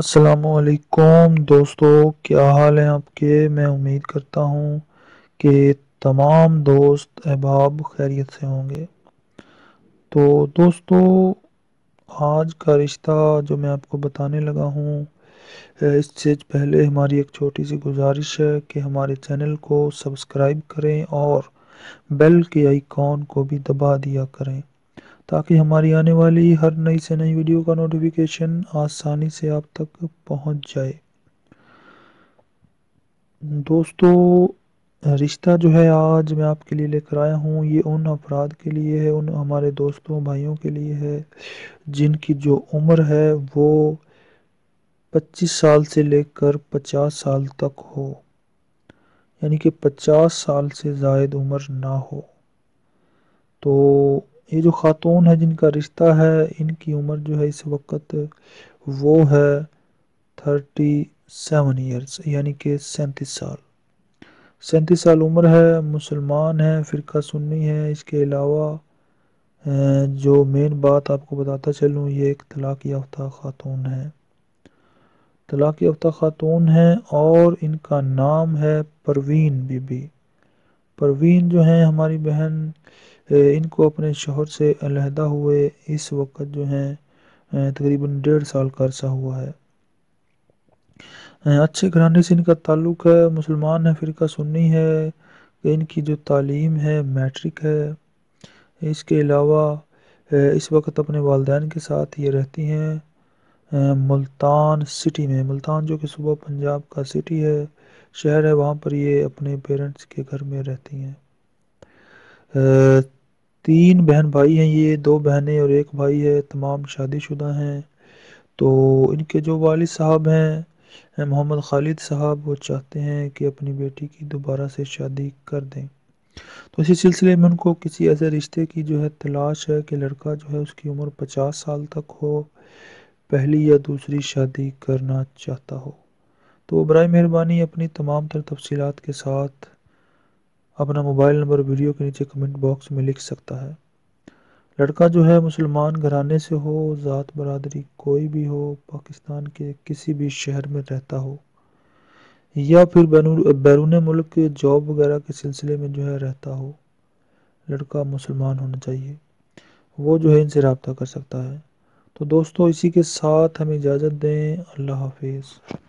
असलकुम दोस्तों क्या हाल है आपके मैं उम्मीद करता हूँ कि तमाम दोस्त अहबाब खैरियत से होंगे तो दोस्तों आज का रिश्ता जो मैं आपको बताने लगा हूँ इससे पहले हमारी एक छोटी सी गुजारिश है कि हमारे चैनल को सब्सक्राइब करें और बेल के आइकॉन को भी दबा दिया करें ताकि हमारी आने वाली हर नई से नई वीडियो का नोटिफिकेशन आसानी से आप तक पहुंच जाए दोस्तों रिश्ता जो है आज मैं आपके लिए लेकर आया हूँ ये उन अफराद के लिए है उन हमारे दोस्तों भाइयों के लिए है जिनकी जो उम्र है वो 25 साल से लेकर 50 साल तक हो यानी कि 50 साल से जायद उम्र ना हो तो ये जो ख़ातून है जिनका रिश्ता है इनकी उम्र जो है इस वक्त वो है थर्टी सेवन ईयर्स यानी कि सैंतीस साल सैंतीस साल उम्र है मुसलमान है फ़िरका सुन्नी है इसके अलावा जो मेन बात आपको बताता चलूँ ये एक तलाक़ याफ्ता ख़ातून है तलाक़ याफ्ता ख़ातून है और इनका नाम है परवीन बीबी परवीन जो है हमारी बहन इनको अपने शोहर से अलहदा हुए इस वक्त जो हैं तकरीबन डेढ़ साल का अरसा हुआ है अच्छे घराने से इनका ताल्लुक़ है मुसलमान है फ़िरका सुन्नी है इनकी जो तालीम है मैट्रिक है इसके अलावा इस वक्त अपने वालदेन के साथ ये रहती हैं मुल्तान सिटी में मुल्तान जो कि सुबह पंजाब का सिटी है शहर है वहाँ पर ये अपने पेरेंट्स के घर में रहती हैं तीन बहन भाई हैं ये दो बहनें और एक भाई है तमाम शादीशुदा हैं तो इनके जो वालिद साहब हैं मोहम्मद खालिद साहब वो चाहते हैं कि अपनी बेटी की दोबारा से शादी कर दें तो इसी सिलसिले में उनको किसी ऐसे रिश्ते की जो है तलाश है कि लड़का जो है उसकी उम्र पचास साल तक हो पहली या दूसरी शादी करना चाहता हो तो बर मेहरबानी अपनी तमाम तर तफसीत के साथ अपना मोबाइल नंबर वीडियो के नीचे कमेंट बॉक्स में लिख सकता है लड़का जो है मुसलमान घराने से हो ज़ात बरदरी कोई भी हो पाकिस्तान के किसी भी शहर में रहता हो या फिर बैरून मुल्क जॉब वगैरह के सिलसिले में जो है रहता हो लड़का मुसलमान होना चाहिए वो जो है इनसे रबता कर सकता है तो दोस्तों इसी के साथ हमें इजाज़त दें अल्लाह हाफिज़